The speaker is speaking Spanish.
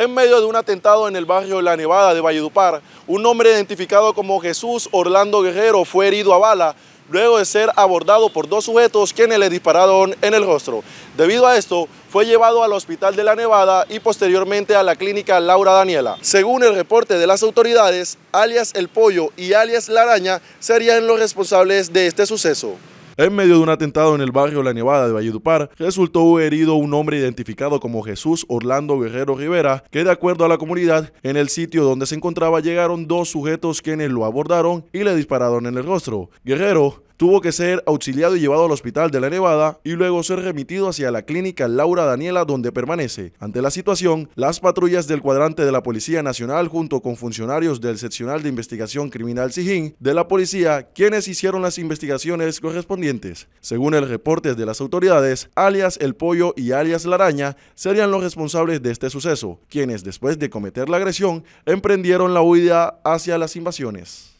En medio de un atentado en el barrio La Nevada de Valledupar, un hombre identificado como Jesús Orlando Guerrero fue herido a bala luego de ser abordado por dos sujetos quienes le dispararon en el rostro. Debido a esto, fue llevado al Hospital de la Nevada y posteriormente a la clínica Laura Daniela. Según el reporte de las autoridades, alias El Pollo y alias La Araña serían los responsables de este suceso. En medio de un atentado en el barrio La Nevada de Valledupar, resultó herido un hombre identificado como Jesús Orlando Guerrero Rivera, que de acuerdo a la comunidad, en el sitio donde se encontraba llegaron dos sujetos quienes lo abordaron y le dispararon en el rostro. Guerrero tuvo que ser auxiliado y llevado al hospital de la Nevada y luego ser remitido hacia la clínica Laura Daniela donde permanece. Ante la situación, las patrullas del cuadrante de la Policía Nacional junto con funcionarios del seccional de investigación criminal Sijín de la policía, quienes hicieron las investigaciones correspondientes según el reporte de las autoridades, alias El Pollo y alias La Araña serían los responsables de este suceso, quienes después de cometer la agresión emprendieron la huida hacia las invasiones.